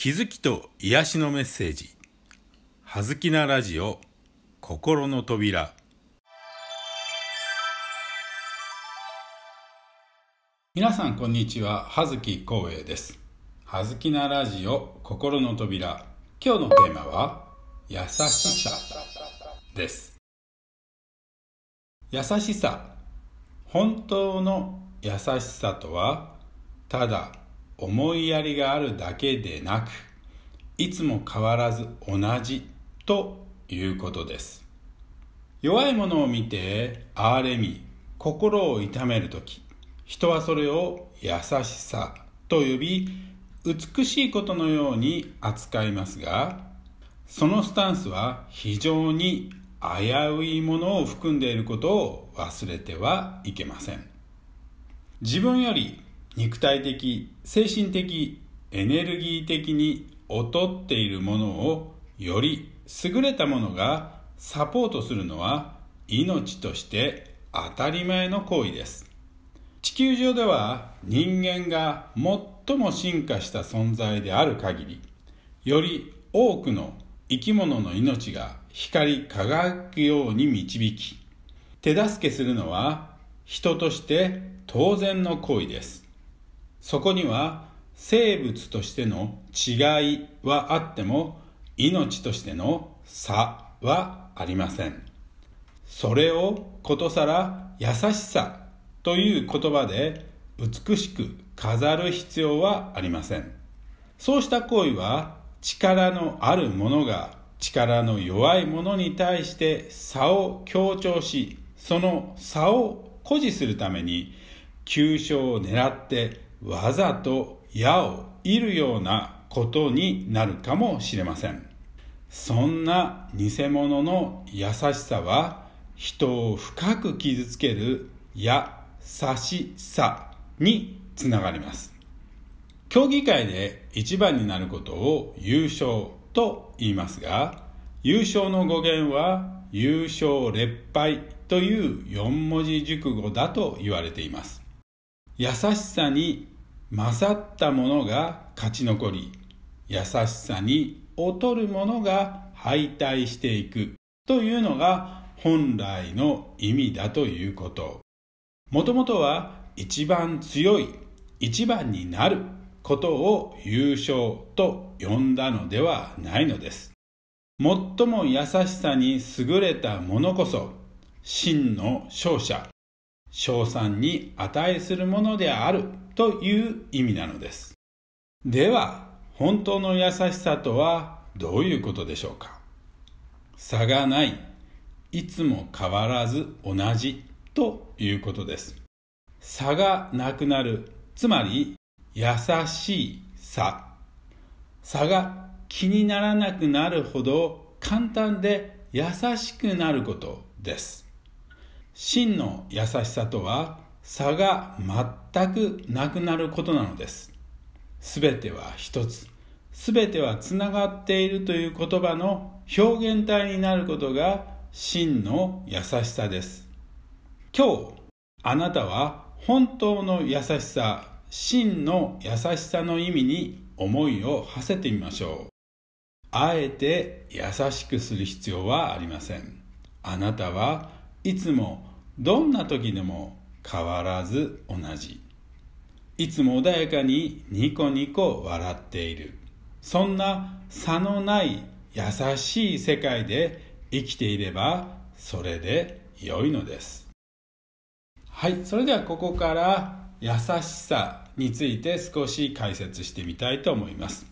気づきと癒しのメッセージ「はずきなラジオ心の扉」皆さんこんにちは葉月光栄ですはずきなラジオ心の扉今日のテーマは優しさです優しさ本当の優しさとはただ思いやりがあるだけでなくいつも変わらず同じということです弱いものを見てあれみ心を痛める時人はそれを優しさと呼び美しいことのように扱いますがそのスタンスは非常に危ういものを含んでいることを忘れてはいけません自分より肉体的精神的エネルギー的に劣っているものをより優れたものがサポートするのは命として当たり前の行為です地球上では人間が最も進化した存在である限りより多くの生き物の命が光り輝くように導き手助けするのは人として当然の行為ですそこには生物としての違いはあっても命としての差はありませんそれをことさら優しさという言葉で美しく飾る必要はありませんそうした行為は力のあるものが力の弱いものに対して差を強調しその差を誇示するために急所を狙ってわざと矢を射るようなことになるかもしれませんそんな偽物の優しさは人を深く傷つける優しさにつながります競技会で一番になることを優勝と言いますが優勝の語源は優勝劣敗という四文字熟語だと言われています優しさに勝った者が勝ち残り優しさに劣る者が敗退していくというのが本来の意味だということもともとは一番強い一番になることを優勝と呼んだのではないのです最も優しさに優れた者こそ真の勝者称賛に値するものであるという意味なのですでは本当の優しさとはどういうことでしょうか差がないいつも変わらず同じということです差がなくなるつまり優しい差差が気にならなくなるほど簡単で優しくなることです真の優しさとは差が全くなくなることなのですすべては一つすべてはつながっているという言葉の表現体になることが真の優しさです今日あなたは本当の優しさ真の優しさの意味に思いを馳せてみましょうあえて優しくする必要はありませんあなたはいつもどんな時でも変わらず同じいつも穏やかにニコニコ笑っているそんな差のない優しい世界で生きていればそれで良いのですはいそれではここから優しさについて少し解説してみたいと思います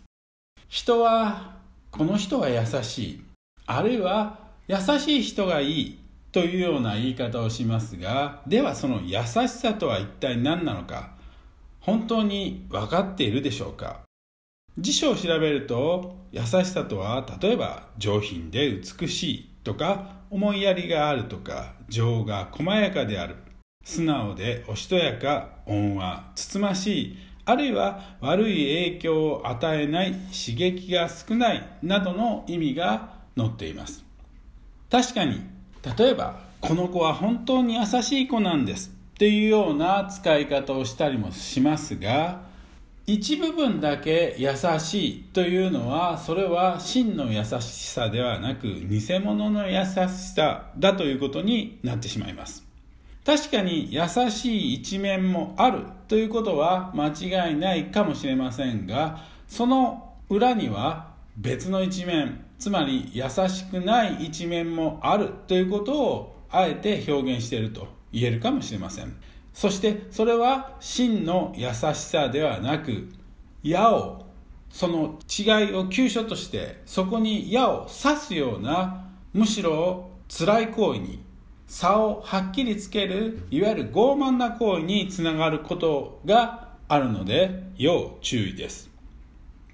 人はこの人は優しいあるいは優しい人がいいというような言い方をしますがではその優しさとは一体何なのか本当に分かっているでしょうか辞書を調べると優しさとは例えば上品で美しいとか思いやりがあるとか情が細やかである素直でおしとやか温和つつましいあるいは悪い影響を与えない刺激が少ないなどの意味が載っています確かに例えばこの子は本当に優しい子なんですっていうような使い方をしたりもしますが一部分だけ優しいというのはそれは真の優しさではなく偽物の優しさだということになってしまいます確かに優しい一面もあるということは間違いないかもしれませんがその裏には別の一面つまり優しくない一面もあるということをあえて表現していると言えるかもしれませんそしてそれは真の優しさではなく矢をその違いを急所としてそこに矢を刺すようなむしろ辛い行為に差をはっきりつけるいわゆる傲慢な行為につながることがあるので要注意です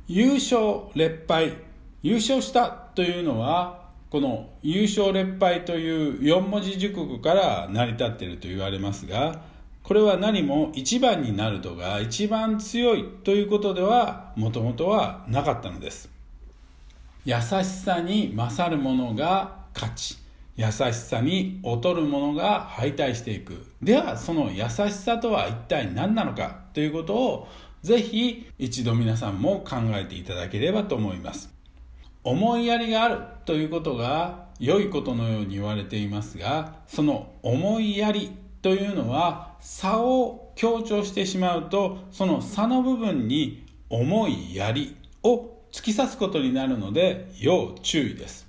優勝劣敗優勝したというのはこの優勝劣敗という4文字熟語から成り立っていると言われますがこれは何も一番になるとか一番強いということではもともとはなかったのです優しさに勝る者が勝ち優しさに劣る者が敗退していくではその優しさとは一体何なのかということをぜひ一度皆さんも考えていただければと思います思いやりがあるということが良いことのように言われていますがその思いやりというのは差を強調してしまうとその差の部分に思いやりを突き刺すことになるので要注意です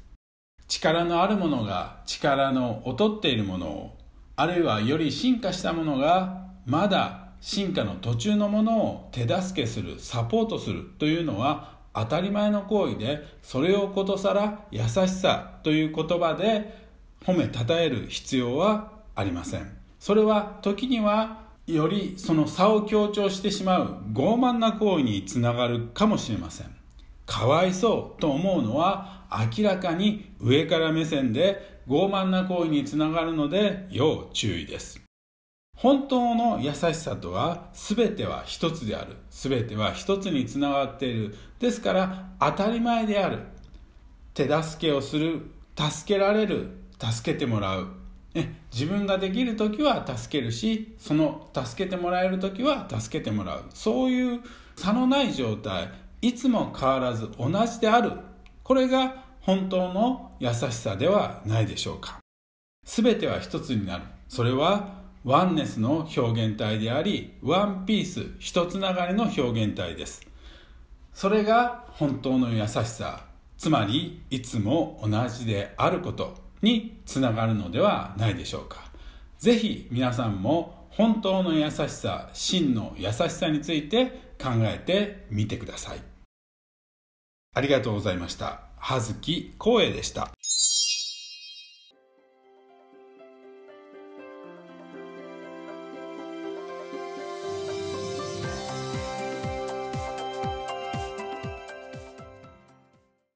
力のあるものが力の劣っているものをあるいはより進化したものがまだ進化の途中のものを手助けするサポートするというのは当たり前の行為でそれをことさら優しさという言葉で褒めたたえる必要はありませんそれは時にはよりその差を強調してしまう傲慢な行為につながるかもしれませんかわいそうと思うのは明らかに上から目線で傲慢な行為につながるので要注意です本当の優しさとは全ては一つである全ては一つにつながっているですから当たり前である手助けをする助けられる助けてもらう、ね、自分ができる時は助けるしその助けてもらえる時は助けてもらうそういう差のない状態いつも変わらず同じであるこれが本当の優しさではないでしょうか全ては一つになるそれはワンネスの表現体でありワンピース一つながりの表現体ですそれが本当の優しさつまりいつも同じであることにつながるのではないでしょうか是非皆さんも本当の優しさ真の優しさについて考えてみてくださいありがとうございました葉月光栄でした